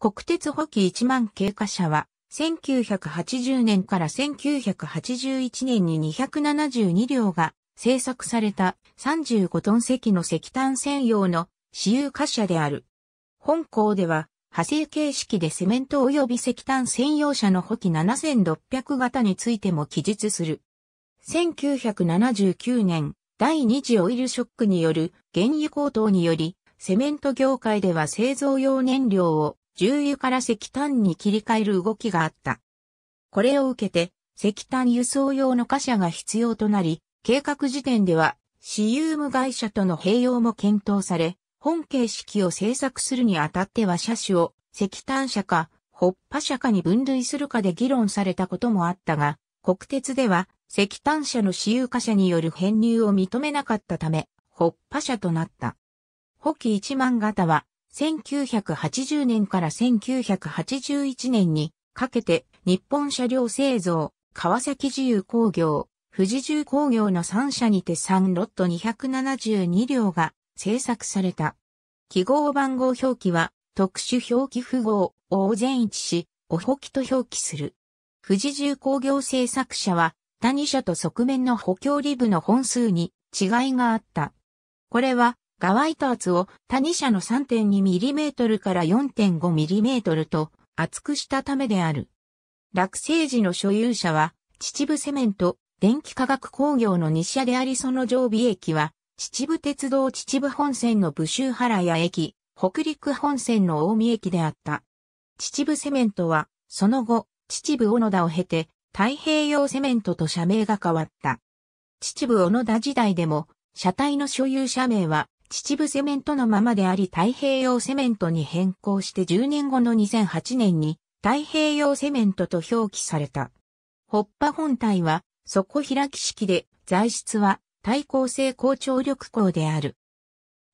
国鉄補給1万経過車は、1980年から1981年に272両が製作された35トン積の石炭専用の私有貨車である。本校では、派生形式でセメント及び石炭専用車の補給7600型についても記述する。1979年、第2次オイルショックによる原油高騰により、セメント業界では製造用燃料を重油から石炭に切り替える動きがあった。これを受けて、石炭輸送用の貨車が必要となり、計画時点では、シユーム会社との併用も検討され、本形式を制作するにあたっては車種を石炭車か、ホッパ車かに分類するかで議論されたこともあったが、国鉄では石炭車の私有化車による編入を認めなかったため、ホッパ車となった。補機1万型は1980年から1981年にかけて日本車両製造、川崎自由工業、富士重工業の3社にて3ロット272両が製作された。記号番号表記は特殊表記符号を全一し、おほきと表記する。富士重工業製作者は他2社と側面の補強リブの本数に違いがあった。これはガワイト圧を谷社の 3.2mm から 4.5mm と厚くしたためである。落成時の所有者は秩父セメント、電気化学工業の西社でありその常備駅は秩父鉄道秩父本線の武州原屋駅、北陸本線の大見駅であった。秩父セメントはその後秩父小野田を経て太平洋セメントと社名が変わった。秩父小野田時代でも、車体の所有者名は秩父セメントのままであり太平洋セメントに変更して10年後の2008年に太平洋セメントと表記された。ホッパ本体は底開き式で材質は耐抗性高張力鋼である。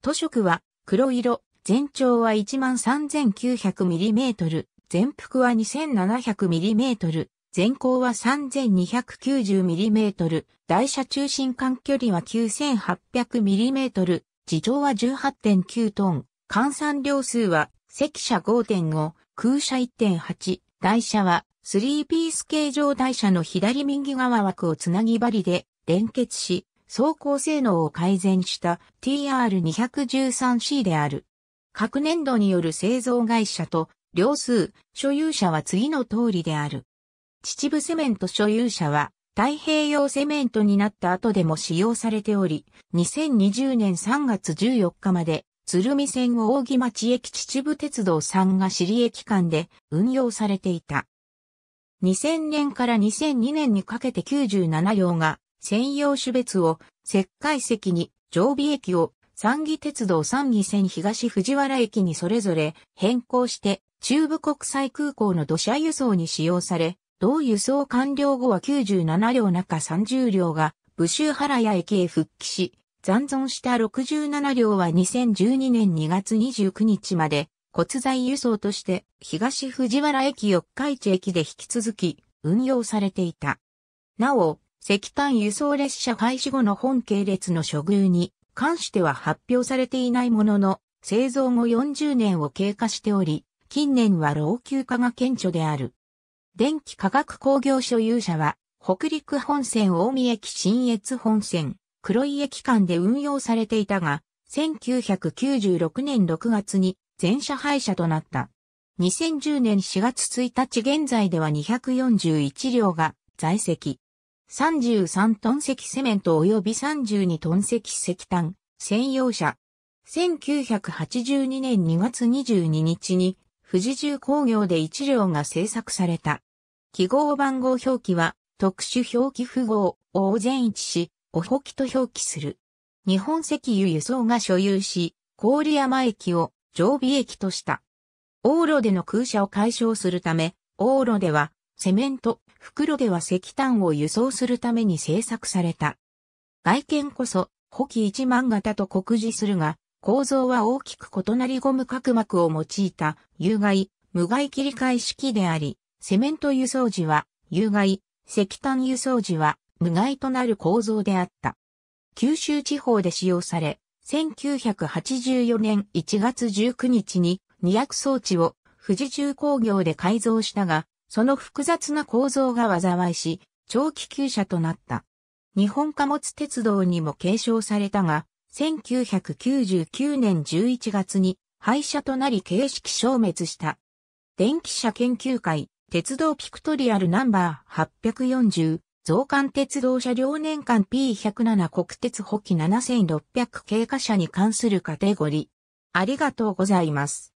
塗色は黒色、全長は 13,900mm、全幅は 2,700mm、全高は 3,290mm、台車中心間距離は 9,800mm、地上は18.9トン、換算量数は赤車5.5、空車1.8、台車はスリーピース形状台車の左右側枠をつなぎ針で連結し、走行性能を改善した TR213C である。各年度による製造会社と量数、所有者は次の通りである。秩父セメント所有者は太平洋セメントになった後でも使用されており、2020年3月14日まで、鶴見線を大木町駅秩父鉄道さんが尻駅間で運用されていた。2000年から2002年にかけて97両が専用種別を石灰石に常備駅を三義鉄道三義線東藤原駅にそれぞれ変更して中部国際空港の土砂輸送に使用され、同輸送完了後は97両中30両が武州原屋駅へ復帰し、残存した67両は2012年2月29日まで骨材輸送として東藤原駅四日市駅で引き続き運用されていた。なお、石炭輸送列車廃止後の本系列の処遇に関しては発表されていないものの、製造後40年を経過しており、近年は老朽化が顕著である。電気化学工業所有者は、北陸本線大見駅新越本線、黒井駅間で運用されていたが、1996年6月に全車廃車となった。2010年4月1日現在では241両が在籍。33トン積セメント及び32トン積石炭専用車。1982年2月22日に富士重工業で1両が製作された。記号番号表記は特殊表記符号を全一し、おほきと表記する。日本石油輸送が所有し、郡山駅を常備駅とした。往路での空車を解消するため、往路ではセメント、袋では石炭を輸送するために製作された。外見こそ、補機一万型と告示するが、構造は大きく異なりゴム角膜を用いた有害、無害切り替え式であり、セメント輸送時は有害、石炭輸送時は無害となる構造であった。九州地方で使用され、1984年1月19日に2薬装置を富士重工業で改造したが、その複雑な構造が災いし、長期休車となった。日本貨物鉄道にも継承されたが、1999年11月に廃車となり形式消滅した。電気車研究会、鉄道ピクトリアルナンバー840、増刊鉄道車両年間 P107 国鉄補機7600経過者に関するカテゴリー。ありがとうございます。